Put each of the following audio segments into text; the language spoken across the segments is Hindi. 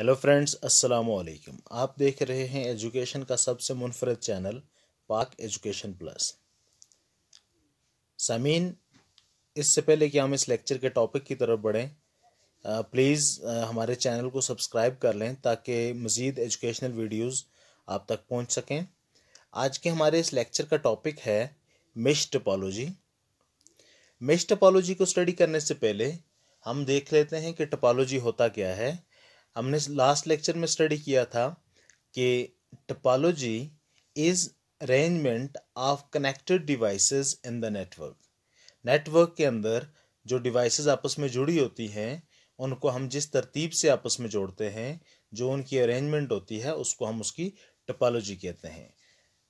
हेलो फ्रेंड्स अस्सलाम वालेकुम आप देख रहे हैं एजुकेशन का सबसे मुनफरद चैनल पाक एजुकेशन प्लस समीन इससे पहले कि हम इस लेक्चर के टॉपिक की तरफ बढ़ें प्लीज़ हमारे चैनल को सब्सक्राइब कर लें ताकि मज़ीद एजुकेशनल वीडियोस आप तक पहुंच सकें आज के हमारे इस लेक्चर का टॉपिक है मिश टपोलॉजी मिश टपोलॉजी को स्टडी करने से पहले हम देख लेते हैं कि टपोलॉजी होता क्या है हमने लास्ट लेक्चर में स्टडी किया था कि topology is arrangement of connected devices in the network network के अंदर जो डिवाइसेस आपस में जुड़ी होती हैं उनको हम जिस तरतीब से आपस में जोड़ते हैं जो उनकी अरेंजमेंट होती है उसको हम उसकी टपोलॉजी कहते हैं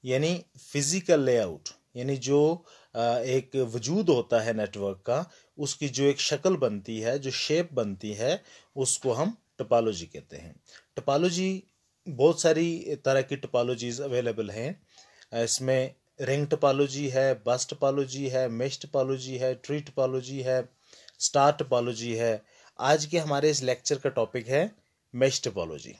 यानी फिज़िकल लेआउट यानी जो एक वजूद होता है नेटवर्क का उसकी जो एक शक्ल बनती है जो शेप बनती है उसको हम टपालोजी कहते हैं टपालोजी बहुत सारी तरह की टपालोजीज अवेलेबल हैं इसमें रिंग टपालोजी है बस टपालोजी है मेश टपालोजी है ट्री टपालोजी है स्टार टपालोजी है आज के हमारे इस लेक्चर का टॉपिक है mesh topology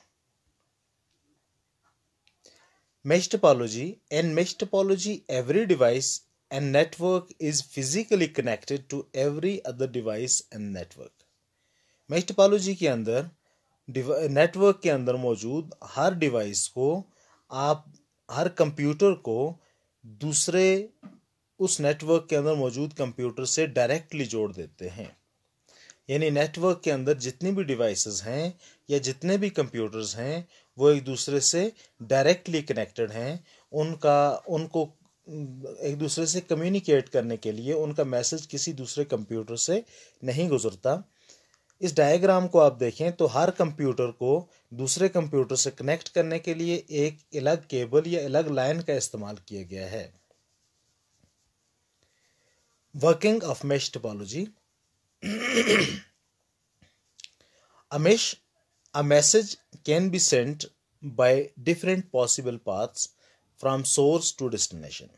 mesh topology and mesh topology every device and network is physically connected to every other device and network mesh topology के अंदर नेटवर्क के अंदर मौजूद हर डिवाइस को आप हर कंप्यूटर को दूसरे उस नेटवर्क के अंदर मौजूद कंप्यूटर से डायरेक्टली जोड़ देते हैं यानी नेटवर्क के अंदर जितनी भी डिवाइसेस हैं या जितने भी कंप्यूटर्स हैं वो एक दूसरे से डायरेक्टली कनेक्टेड हैं उनका उनको एक दूसरे से कम्युनिकेट करने के लिए उनका मैसेज किसी दूसरे कंप्यूटर से नहीं गुजरता इस डायग्राम को आप देखें तो हर कंप्यूटर को दूसरे कंप्यूटर से कनेक्ट करने के लिए एक अलग केबल या अलग लाइन का इस्तेमाल किया गया है working of mesh topology a mesh a message can be sent by different possible paths from source to destination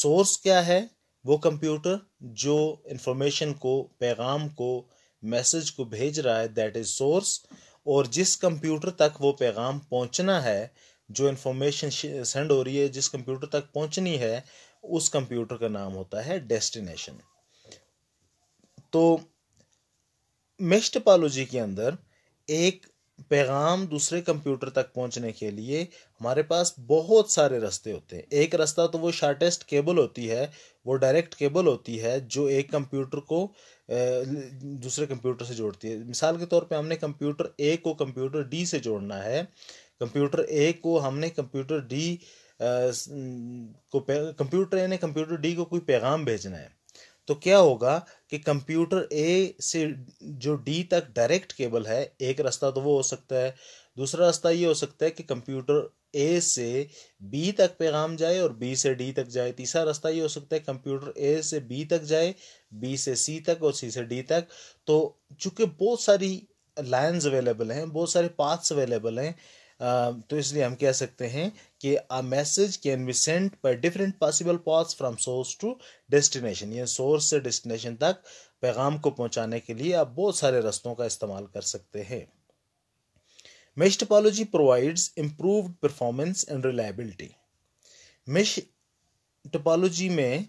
source क्या है वो कंप्यूटर जो इंफॉर्मेशन को पैगाम को मैसेज को भेज रहा है दैट इज सोर्स और जिस कंप्यूटर तक वो पैगाम पहुंचना है जो इन्फॉर्मेशन सेंड हो रही है जिस कंप्यूटर तक पहुंचनी है उस कंप्यूटर का नाम होता है डेस्टिनेशन तो मेश के अंदर एक पैगाम दूसरे कंप्यूटर तक पहुंचने के लिए हमारे पास बहुत सारे रास्ते होते हैं एक रास्ता तो वो शार्टेस्ट केबल होती है वो डायरेक्ट केबल होती है जो एक कंप्यूटर को दूसरे कंप्यूटर से जोड़ती है मिसाल के तौर पे हमने कंप्यूटर ए को कंप्यूटर डी से जोड़ना है कंप्यूटर ए को हमने कंप्यूटर डी को कंप्यूटर ए ने कंप्यूटर डी को कोई पैगाम भेजना है तो क्या होगा कि कंप्यूटर ए से जो डी तक डायरेक्ट केबल है एक रास्ता तो वो हो सकता है दूसरा रास्ता ये हो सकता है कि कंप्यूटर ए से बी तक पैगाम जाए और बी से डी तक जाए तीसरा रास्ता ये हो सकता है कंप्यूटर ए से बी तक जाए बी से सी तक और सी से डी तक तो चूंकि बहुत सारी लाइन्स अवेलेबल हैं बहुत सारे पाथ्स अवेलेबल हैं तो इसलिए हम कह सकते हैं कि a message can be sent पर different possible paths from source to destination ये सोर्स से डेस्टिनेशन तक पैगाम को पहुंचाने के लिए आप बहुत सारे रस्तों का इस्तेमाल कर सकते हैं mesh topology provides improved performance and reliability mesh topology में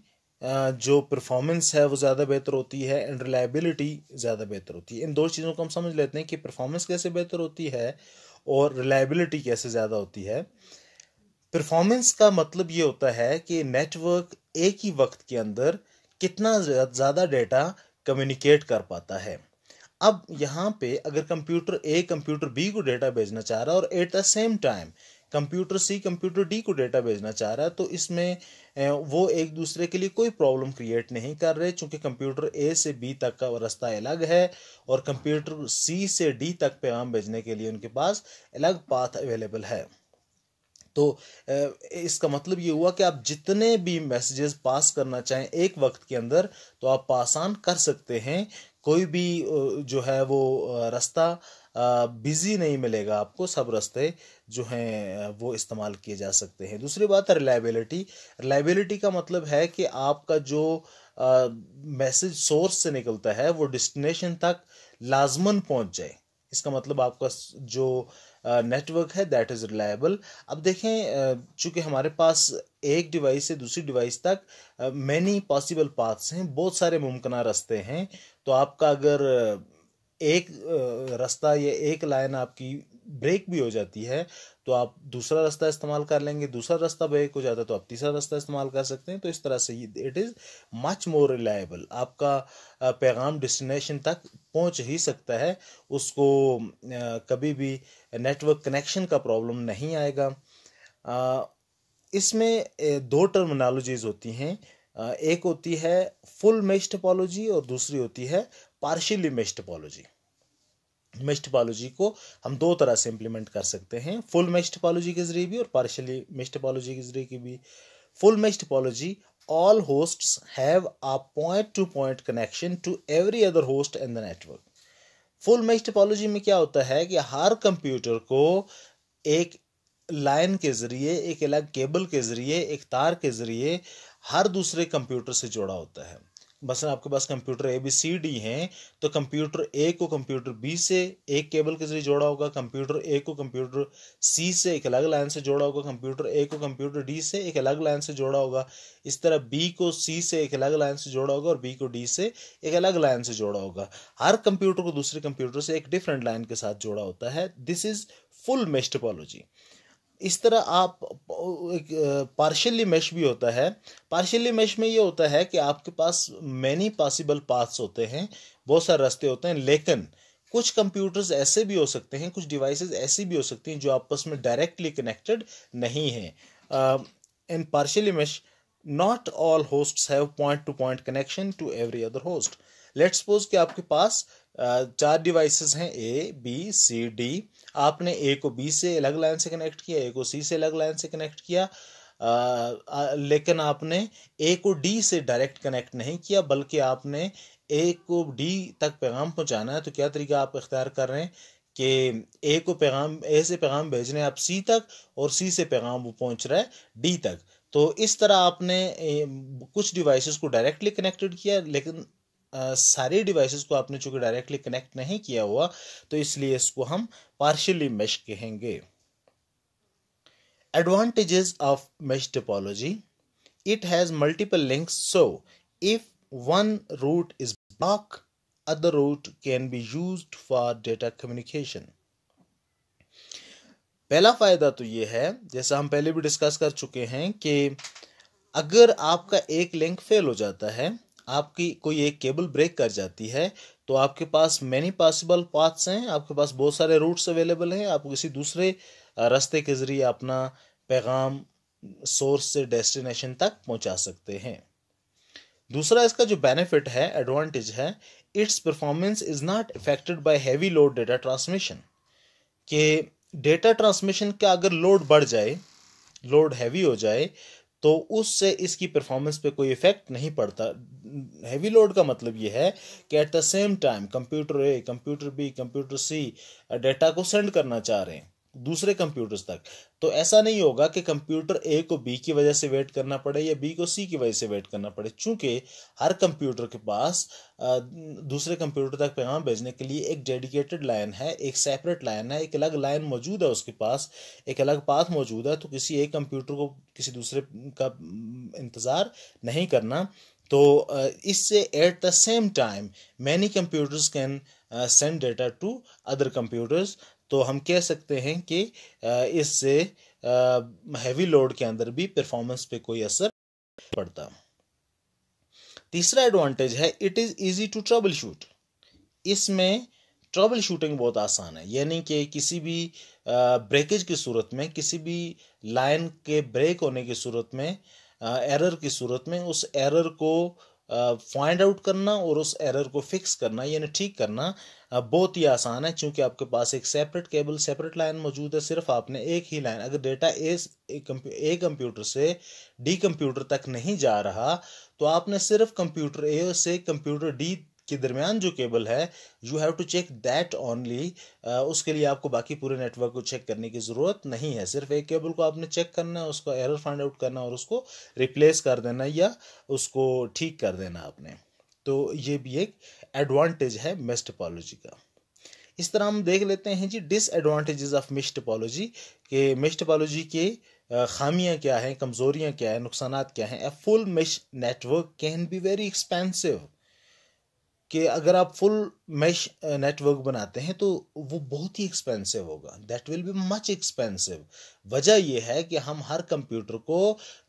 जो परफॉर्मेंस है वो ज़्यादा बेहतर होती है एंड रिलायबिलिटी ज़्यादा बेहतर होती है इन दो चीज़ों को हम समझ लेते हैं कि परफॉर्मेंस कैसे बेहतर होती है और रिलायबिलिटी कैसे ज़्यादा होती है परफॉर्मेंस का मतलब ये होता है कि नेटवर्क एक ही वक्त के अंदर कितना ज़्यादा डेटा कम्युनिकेट कर पाता है अब यहाँ पे अगर कंप्यूटर ए कंप्यूटर बी को डेटा भेजना चाह रहा है और at the same time computer C computer D को डेटा भेजना चाह रहा है तो इसमें वो एक दूसरे के लिए कोई प्रॉब्लम क्रिएट नहीं कर रहे चूँकि कंप्यूटर ए से बी तक का रास्ता अलग है और कंप्यूटर सी से डी तक पैगाम भेजने के लिए उनके पास अलग पाथ अवेलेबल है तो इसका मतलब ये हुआ कि आप जितने भी मैसेजेस पास करना चाहें एक वक्त के अंदर तो आप पासान कर सकते हैं कोई भी जो है वो रास्ता बिज़ी नहीं मिलेगा आपको सब रास्ते जो हैं वो इस्तेमाल किए जा सकते हैं दूसरी बात है रिलायबिलिटी रिलायबिलिटी का मतलब है कि आपका जो मैसेज सोर्स से निकलता है वो डिस्टिनेशन तक लाजमन पहुंच जाए इसका मतलब आपका जो नेटवर्क है दैट इज़ रिलायबल अब देखें चूंकि हमारे पास एक डिवाइस से दूसरी डिवाइस तक मैनी पॉसिबल पाथ्स हैं बहुत सारे मुमकिन रास्ते हैं तो आपका अगर एक रास्ता या एक लाइन आपकी ब्रेक भी हो जाती है तो आप दूसरा रास्ता इस्तेमाल कर लेंगे दूसरा रास्ता ब्रेक हो जाता है तो आप तीसरा रास्ता इस्तेमाल कर सकते हैं तो इस तरह से it is much more reliable आपका पैगाम डेस्टिनेशन तक पहुंच ही सकता है उसको कभी भी नेटवर्क कनेक्शन का प्रॉब्लम नहीं आएगा इसमें दो टर्मिनोलॉजीज़ होती हैं एक होती है फुल मेस्टपोलॉजी और दूसरी होती है पार्शियली मेस्टपोलॉजी मेश टपालोजी को हम दो तरह से इम्प्लीमेंट कर सकते हैं फुल मेश टपालोजी के जरिए भी और पार्शली मेश टपालोजी के जरिए भी full mesh topology all host have a point to point connection to every other host in the full mesh topology में क्या होता है कि हर कंप्यूटर को एक लाइन के ज़रिए एक अलग केबल के ज़रिए एक तार के ज़रिए हर दूसरे कंप्यूटर से जोड़ा होता है मसलन आपके पास computer A B C D हैं तो कंप्यूटर ए को कंप्यूटर बी से एक केबल के जरिए जोड़ा होगा कंप्यूटर ए को कंप्यूटर सी से एक अलग लाइन से जोड़ा होगा कंप्यूटर ए को कंप्यूटर डी से एक अलग लाइन से जोड़ा होगा इस तरह बी को सी से एक अलग लाइन से जोड़ा होगा और बी को डी से एक अलग लाइन से जोड़ा होगा हर कंप्यूटर को दूसरे कंप्यूटर से एक डिफरेंट लाइन के साथ जोड़ा होता है दिस इज़ फुल मेस्टोपोलॉजी इस तरह आप एक पार्शियली मैश भी होता है पार्शियली मैश में ये होता है कि आपके पास मैनी पॉसिबल पाथ्स होते हैं बहुत सारे रास्ते होते हैं लेकिन कुछ कंप्यूटर्स ऐसे भी हो सकते हैं कुछ डिवाइसेस ऐसी भी हो सकती हैं जो आपस में डायरेक्टली कनेक्टेड नहीं हैं in partially mesh not all host have point to point connection to every other host let's suppose कि आपके पास चार डिवाइसेस हैं ए बी सी डी आपने ए को बी से अलग लाइन से कनेक्ट किया ए को सी से अलग लाइन से कनेक्ट किया आ, लेकिन आपने ए को डी से डायरेक्ट कनेक्ट नहीं किया बल्कि आपने ए को डी तक पैगाम पहुंचाना है तो क्या तरीका आप इख्तियार कर रहे हैं कि ए को पैगाम ए से पैगाम भेज रहे हैं आप सी तक और सी से पैगाम वो पहुंच रहा है डी तक तो इस तरह आपने कुछ डिवाइसेस को डायरेक्टली कनेक्टेड किया लेकिन सारे डिवाइसेस को आपने चूंकि डायरेक्टली कनेक्ट नहीं किया हुआ तो इसलिए इसको हम पार्शियली मेश कहेंगे advantages of mesh topology it has multiple link so if one route is block other route can be use for data communication पहला फ़ायदा तो ये है जैसा हम पहले भी डिस्कस कर चुके हैं कि अगर आपका एक लिंक फेल हो जाता है आपकी कोई एक केबल ब्रेक कर जाती है तो आपके पास मैनी पॉसिबल पाथ्स हैं आपके पास बहुत सारे रूट्स अवेलेबल हैं आप किसी दूसरे रास्ते के ज़रिए अपना पैगाम सोर्स से डेस्टिनेशन तक पहुंचा सकते हैं दूसरा इसका जो बेनिफिट है एडवांटेज है it's performance is not affected by heavy load data transmission के डेटा ट्रांसमिशन का अगर लोड बढ़ जाए लोड हैवी हो जाए तो उससे इसकी परफॉर्मेंस पे कोई इफेक्ट नहीं पड़ता हैवी लोड का मतलब ये है कि at the same time computer A computer B computer C data को सेंड करना चाह रहे हैं दूसरे कंप्यूटर्स तक तो ऐसा नहीं होगा कि कंप्यूटर ए को बी की वजह से वेट करना पड़े या बी को सी की वजह से वेट करना पड़े चूंकि हर कंप्यूटर के पास दूसरे कंप्यूटर तक पैगाम भेजने के लिए एक डेडिकेटेड लाइन है एक सेपरेट लाइन है एक अलग लाइन मौजूद है उसके पास एक अलग पाथ मौजूद है तो किसी एक कंप्यूटर को किसी दूसरे का इंतज़ार नहीं करना तो इससे at the same time many computers can send data to other computers तो हम कह सकते हैं कि इससे हैवी लोड के अंदर भी परफॉर्मेंस पे कोई असर पड़ता तीसरा एडवांटेज है it is easy to troubleshoot इसमें ट्रबल शूटिंग बहुत आसान है यानी कि किसी भी ब्रेकेज की सूरत में किसी भी लाइन के ब्रेक होने की सूरत में एरर की सूरत में उस एरर को फाइंड आउट करना और उस एरर को फिक्स करना यानी ठीक करना बहुत ही आसान है क्योंकि आपके पास एक सेपरेट केबल सेपरेट लाइन मौजूद है सिर्फ आपने एक ही लाइन अगर डेटा ए ए कंप्यूटर से डी कंप्यूटर तक नहीं जा रहा तो आपने सिर्फ कंप्यूटर ए से कंप्यूटर डी के दरमियान जो केबल है you have to check that only उसके लिए आपको बाकी पूरे नेटवर्क को चेक करने की ज़रूरत नहीं है सिर्फ एक केबल को आपने चेक करना है उसका एरर फाइंड आउट करना और उसको रिप्लेस कर देना या उसको ठीक कर देना आपने तो ये भी एक एडवांटेज है मेस टोपोलॉजी का इस तरह हम देख लेते हैं जी डिसएडवांटेजेस ऑफ मिश टोपोलॉजी के मिश टोपोलॉजी के खामियां क्या हैं कमज़ोरियां क्या हैं नुकसान क्या हैं a full mesh network can be very expensive कि अगर आप फुल मैश नेटवर्क बनाते हैं तो वो बहुत ही एक्सपेंसिव होगा that will be much expensive वजह यह है कि हम हर कंप्यूटर को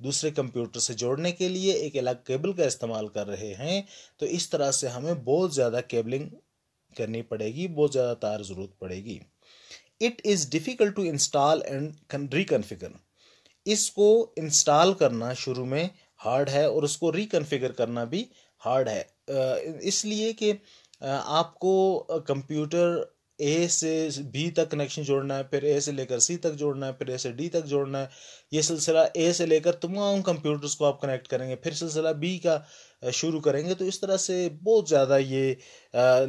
दूसरे कंप्यूटर से जोड़ने के लिए एक अलग केबल का इस्तेमाल कर रहे हैं तो इस तरह से हमें बहुत ज़्यादा केबलिंग करनी पड़ेगी बहुत ज़्यादा तार ज़रूरत पड़ेगी it is difficult to install and reconfigure इसको इंस्टॉल करना शुरू में हार्ड है और उसको रिकनफिगर करना भी हार्ड है इसलिए कि आपको कंप्यूटर ए से बी तक कनेक्शन जोड़ना है फिर ए से लेकर सी तक जोड़ना है फिर ए से डी तक जोड़ना है ये सिलसिला ए से लेकर तमाम कंप्यूटर्स को आप कनेक्ट करेंगे फिर सिलसिला बी का शुरू करेंगे तो इस तरह से बहुत ज़्यादा ये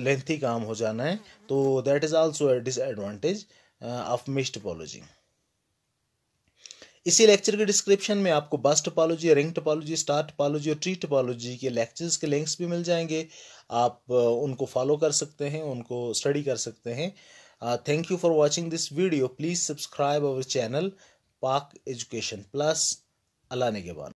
लेंथी काम हो जाना है तो that is also a disadvantage of mesh topology इसी लेक्चर के डिस्क्रिप्शन में आपको bus topology ring topology star topology और ट्री टोपोलॉजी के लेक्चर्स के लिंक्स भी मिल जाएंगे आप उनको फॉलो कर सकते हैं उनको स्टडी कर सकते हैं thank you for watching this video please subscribe our channel Pak education plus अल्लाह ने